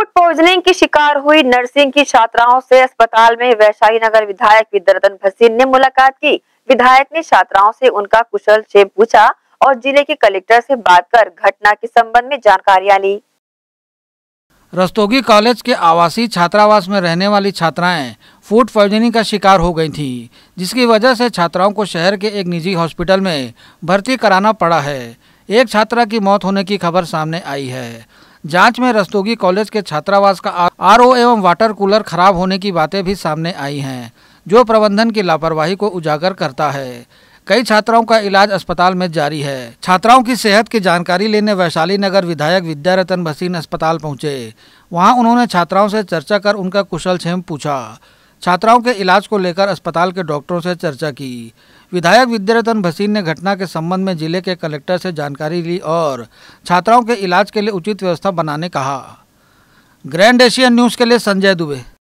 food poisoning की शिकार हुई नर्सिंग की छात्राओं से अस्पताल में वैशाली नगर विधायक विद्यार्थन भसीन ने मुलाकात की विधायक ने छात्राओं से उनका कुशल से पूछा और जिले के कलेक्टर से बात कर घटना के संबंध में जानकारियां ली रस्तोगी कॉलेज के आवासीय छात्रावास में रहने वाली छात्राएं फूड पॉइजनिंग का शिकार हो गई थीं, जिसकी वजह से छात्राओं को शहर के एक निजी हॉस्पिटल में भर्ती कराना पड़ा है एक छात्रा की मौत होने की खबर सामने आई है जांच में रस्तोगी कॉलेज के छात्रावास का आर एवं वाटर कूलर खराब होने की बातें भी सामने आई हैं जो प्रबंधन की लापरवाही को उजागर करता है कई छात्राओं का इलाज अस्पताल में जारी है छात्राओं की सेहत की जानकारी लेने वैशाली नगर विधायक विद्या रतन भसीन अस्पताल पहुंचे वहां उन्होंने छात्राओं से चर्चा कर उनका कुशल क्षेम पूछा छात्राओं के इलाज को लेकर अस्पताल के डॉक्टरों से चर्चा की विधायक विद्यारतन भसीन ने घटना के संबंध में जिले के कलेक्टर से जानकारी ली और छात्राओं के इलाज के लिए उचित व्यवस्था बनाने कहा ग्रैंड एशियन न्यूज़ के लिए संजय दुबे